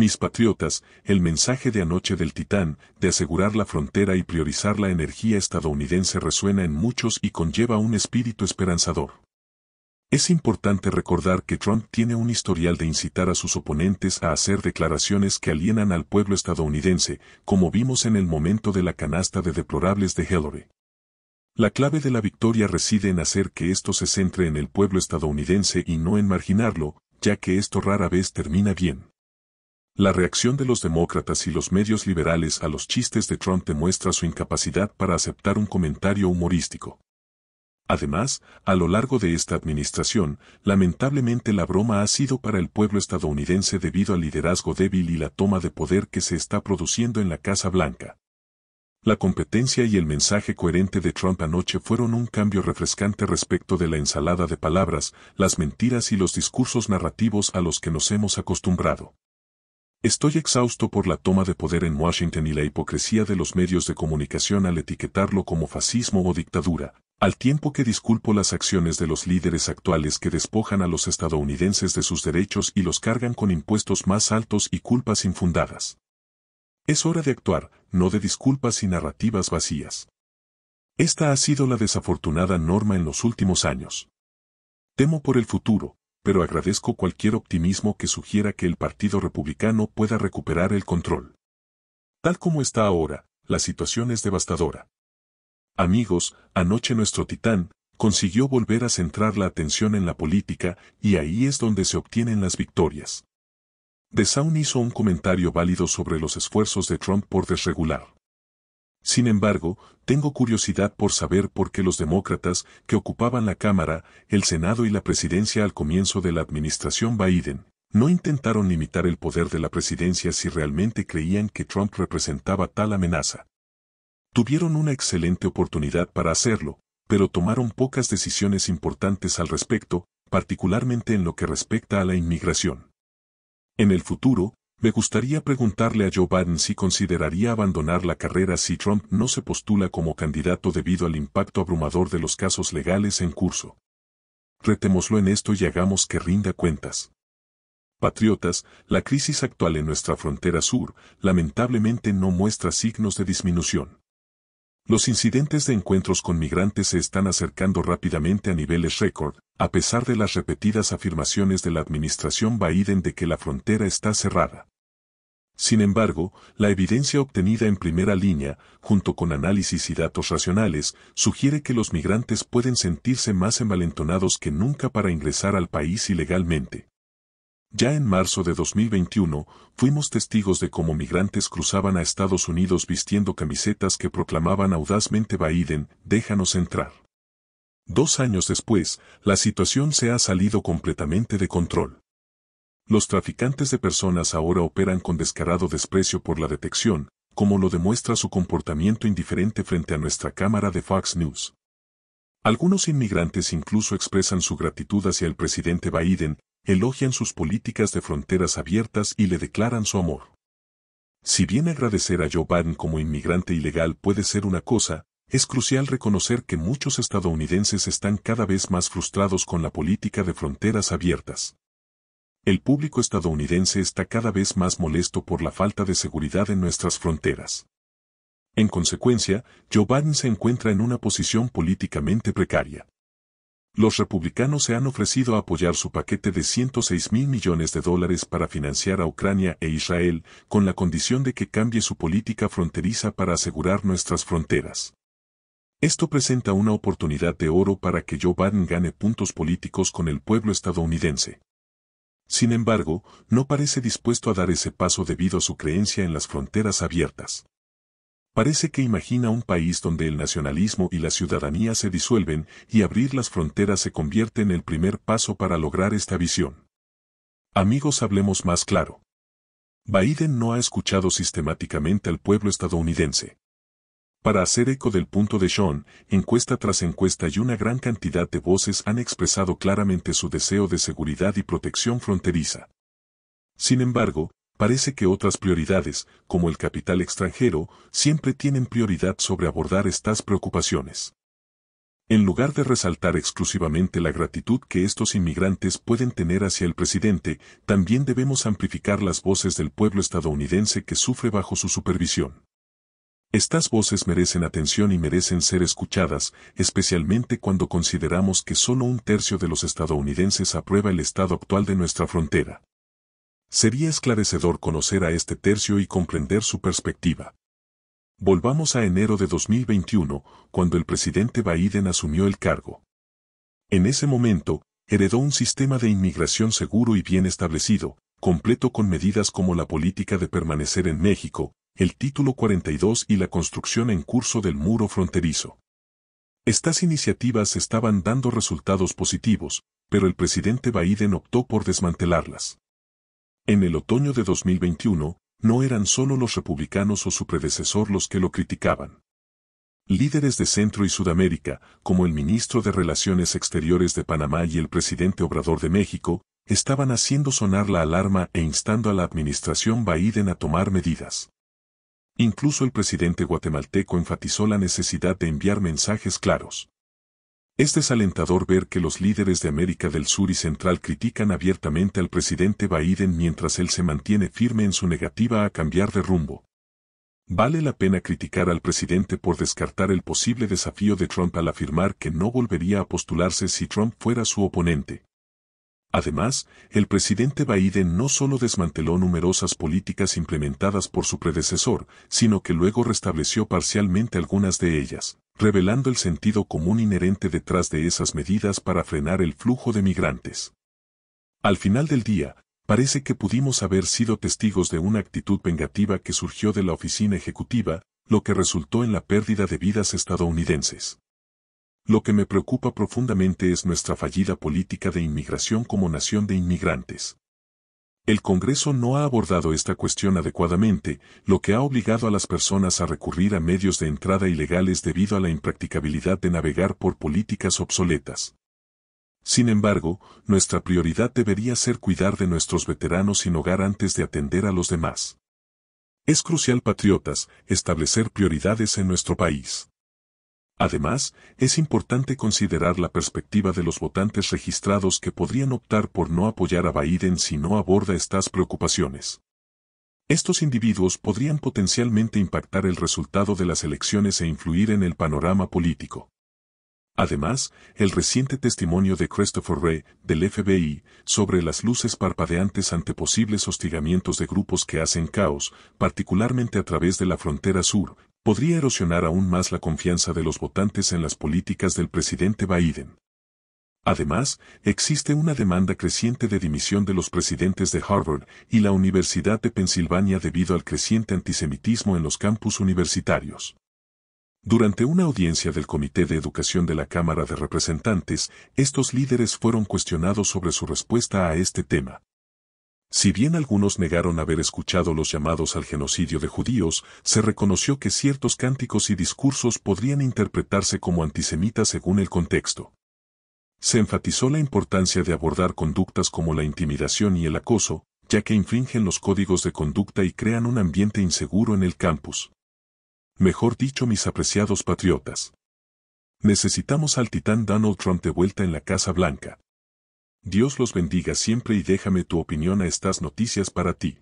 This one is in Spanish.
Mis patriotas, el mensaje de anoche del titán, de asegurar la frontera y priorizar la energía estadounidense resuena en muchos y conlleva un espíritu esperanzador. Es importante recordar que Trump tiene un historial de incitar a sus oponentes a hacer declaraciones que alienan al pueblo estadounidense, como vimos en el momento de la canasta de deplorables de Hillary. La clave de la victoria reside en hacer que esto se centre en el pueblo estadounidense y no en marginarlo, ya que esto rara vez termina bien. La reacción de los demócratas y los medios liberales a los chistes de Trump demuestra su incapacidad para aceptar un comentario humorístico. Además, a lo largo de esta administración, lamentablemente la broma ha sido para el pueblo estadounidense debido al liderazgo débil y la toma de poder que se está produciendo en la Casa Blanca. La competencia y el mensaje coherente de Trump anoche fueron un cambio refrescante respecto de la ensalada de palabras, las mentiras y los discursos narrativos a los que nos hemos acostumbrado. Estoy exhausto por la toma de poder en Washington y la hipocresía de los medios de comunicación al etiquetarlo como fascismo o dictadura, al tiempo que disculpo las acciones de los líderes actuales que despojan a los estadounidenses de sus derechos y los cargan con impuestos más altos y culpas infundadas. Es hora de actuar, no de disculpas y narrativas vacías. Esta ha sido la desafortunada norma en los últimos años. Temo por el futuro, pero agradezco cualquier optimismo que sugiera que el Partido Republicano pueda recuperar el control. Tal como está ahora, la situación es devastadora. Amigos, anoche nuestro titán consiguió volver a centrar la atención en la política y ahí es donde se obtienen las victorias. De Sound hizo un comentario válido sobre los esfuerzos de Trump por desregular sin embargo, tengo curiosidad por saber por qué los demócratas, que ocupaban la Cámara, el Senado y la presidencia al comienzo de la administración Biden, no intentaron limitar el poder de la presidencia si realmente creían que Trump representaba tal amenaza. Tuvieron una excelente oportunidad para hacerlo, pero tomaron pocas decisiones importantes al respecto, particularmente en lo que respecta a la inmigración. En el futuro, me gustaría preguntarle a Joe Biden si consideraría abandonar la carrera si Trump no se postula como candidato debido al impacto abrumador de los casos legales en curso. Retémoslo en esto y hagamos que rinda cuentas. Patriotas, la crisis actual en nuestra frontera sur lamentablemente no muestra signos de disminución. Los incidentes de encuentros con migrantes se están acercando rápidamente a niveles récord, a pesar de las repetidas afirmaciones de la administración Biden de que la frontera está cerrada. Sin embargo, la evidencia obtenida en primera línea, junto con análisis y datos racionales, sugiere que los migrantes pueden sentirse más envalentonados que nunca para ingresar al país ilegalmente. Ya en marzo de 2021, fuimos testigos de cómo migrantes cruzaban a Estados Unidos vistiendo camisetas que proclamaban audazmente Biden, déjanos entrar. Dos años después, la situación se ha salido completamente de control. Los traficantes de personas ahora operan con descarado desprecio por la detección, como lo demuestra su comportamiento indiferente frente a nuestra cámara de Fox News. Algunos inmigrantes incluso expresan su gratitud hacia el presidente Biden, elogian sus políticas de fronteras abiertas y le declaran su amor. Si bien agradecer a Joe Biden como inmigrante ilegal puede ser una cosa, es crucial reconocer que muchos estadounidenses están cada vez más frustrados con la política de fronteras abiertas. El público estadounidense está cada vez más molesto por la falta de seguridad en nuestras fronteras. En consecuencia, Joe Biden se encuentra en una posición políticamente precaria. Los republicanos se han ofrecido a apoyar su paquete de 106 mil millones de dólares para financiar a Ucrania e Israel, con la condición de que cambie su política fronteriza para asegurar nuestras fronteras. Esto presenta una oportunidad de oro para que Joe Biden gane puntos políticos con el pueblo estadounidense. Sin embargo, no parece dispuesto a dar ese paso debido a su creencia en las fronteras abiertas. Parece que imagina un país donde el nacionalismo y la ciudadanía se disuelven y abrir las fronteras se convierte en el primer paso para lograr esta visión. Amigos, hablemos más claro. Biden no ha escuchado sistemáticamente al pueblo estadounidense. Para hacer eco del punto de Sean, encuesta tras encuesta y una gran cantidad de voces han expresado claramente su deseo de seguridad y protección fronteriza. Sin embargo, parece que otras prioridades, como el capital extranjero, siempre tienen prioridad sobre abordar estas preocupaciones. En lugar de resaltar exclusivamente la gratitud que estos inmigrantes pueden tener hacia el presidente, también debemos amplificar las voces del pueblo estadounidense que sufre bajo su supervisión. Estas voces merecen atención y merecen ser escuchadas, especialmente cuando consideramos que solo un tercio de los estadounidenses aprueba el estado actual de nuestra frontera. Sería esclarecedor conocer a este tercio y comprender su perspectiva. Volvamos a enero de 2021, cuando el presidente Biden asumió el cargo. En ese momento, heredó un sistema de inmigración seguro y bien establecido, completo con medidas como la política de permanecer en México, el título 42 y la construcción en curso del muro fronterizo. Estas iniciativas estaban dando resultados positivos, pero el presidente Biden optó por desmantelarlas. En el otoño de 2021, no eran solo los republicanos o su predecesor los que lo criticaban. Líderes de Centro y Sudamérica, como el ministro de Relaciones Exteriores de Panamá y el presidente Obrador de México, estaban haciendo sonar la alarma e instando a la administración Biden a tomar medidas. Incluso el presidente guatemalteco enfatizó la necesidad de enviar mensajes claros. Es desalentador ver que los líderes de América del Sur y Central critican abiertamente al presidente Biden mientras él se mantiene firme en su negativa a cambiar de rumbo. Vale la pena criticar al presidente por descartar el posible desafío de Trump al afirmar que no volvería a postularse si Trump fuera su oponente. Además, el presidente Biden no solo desmanteló numerosas políticas implementadas por su predecesor, sino que luego restableció parcialmente algunas de ellas, revelando el sentido común inherente detrás de esas medidas para frenar el flujo de migrantes. Al final del día, parece que pudimos haber sido testigos de una actitud vengativa que surgió de la oficina ejecutiva, lo que resultó en la pérdida de vidas estadounidenses. Lo que me preocupa profundamente es nuestra fallida política de inmigración como nación de inmigrantes. El Congreso no ha abordado esta cuestión adecuadamente, lo que ha obligado a las personas a recurrir a medios de entrada ilegales debido a la impracticabilidad de navegar por políticas obsoletas. Sin embargo, nuestra prioridad debería ser cuidar de nuestros veteranos sin hogar antes de atender a los demás. Es crucial, patriotas, establecer prioridades en nuestro país. Además, es importante considerar la perspectiva de los votantes registrados que podrían optar por no apoyar a Biden si no aborda estas preocupaciones. Estos individuos podrían potencialmente impactar el resultado de las elecciones e influir en el panorama político. Además, el reciente testimonio de Christopher Wray, del FBI, sobre las luces parpadeantes ante posibles hostigamientos de grupos que hacen caos, particularmente a través de la frontera sur, podría erosionar aún más la confianza de los votantes en las políticas del presidente Biden. Además, existe una demanda creciente de dimisión de los presidentes de Harvard y la Universidad de Pensilvania debido al creciente antisemitismo en los campus universitarios. Durante una audiencia del Comité de Educación de la Cámara de Representantes, estos líderes fueron cuestionados sobre su respuesta a este tema. Si bien algunos negaron haber escuchado los llamados al genocidio de judíos, se reconoció que ciertos cánticos y discursos podrían interpretarse como antisemitas según el contexto. Se enfatizó la importancia de abordar conductas como la intimidación y el acoso, ya que infringen los códigos de conducta y crean un ambiente inseguro en el campus. Mejor dicho, mis apreciados patriotas. Necesitamos al titán Donald Trump de vuelta en la Casa Blanca. Dios los bendiga siempre y déjame tu opinión a estas noticias para ti.